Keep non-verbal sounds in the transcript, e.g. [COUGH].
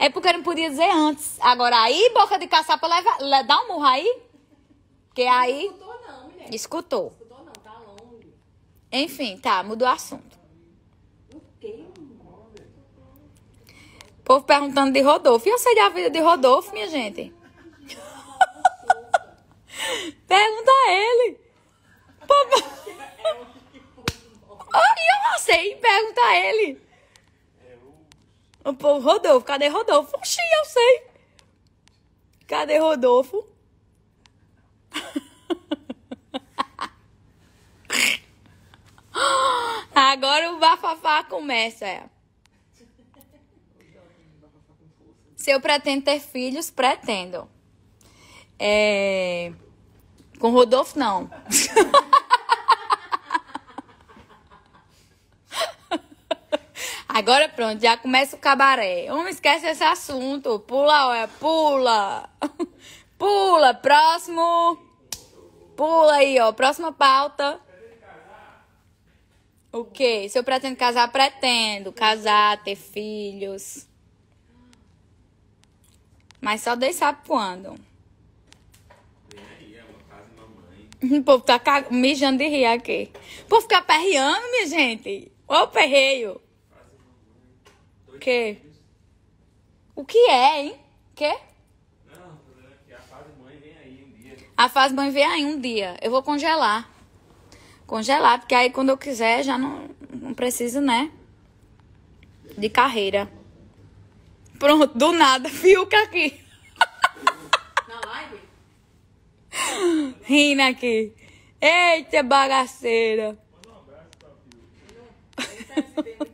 É porque eu não podia dizer antes. Agora aí, boca de caçapa, leva, leva, dá um murro aí. Porque aí. Não escutou, não, mulher. Escutou. Não escutou, não, tá longe. Enfim, tá, mudou o assunto. O povo perguntando de Rodolfo. E eu sei da vida de Rodolfo, minha gente. [LAUGHS] Pergunta a ele. [LAUGHS] Ah, e eu não sei. Pergunta a ele. O povo, Rodolfo, cadê Rodolfo? Oxi, eu sei. Cadê Rodolfo? [LAUGHS] Agora o bafafá começa. É. Se eu pretendo ter filhos, pretendo. É... Com Rodolfo, não. [LAUGHS] Agora pronto, já começa o cabaré. Não esquece esse assunto. Pula, olha, pula. [LAUGHS] Pula, próximo. Pula aí, ó. Próxima pauta. O quê? Se eu pretendo casar, pretendo. Casar, ter filhos. Mas só Deus sabe quando. [LAUGHS] O povo tá mijando de rir aqui. Vou ficar perreando, minha gente. Ô, perreio quê? O que é, hein? Quê? Não, é a fase mãe vem aí um dia. A faz mãe vem aí um dia. Eu vou congelar. Congelar, porque aí quando eu quiser já não, não preciso, né? De carreira. Pronto, do nada. [LAUGHS] Fiuca aqui. Na live? Rindo aqui. Eita, bagaceira. Manda um abraço pra Fiuca. [LAUGHS]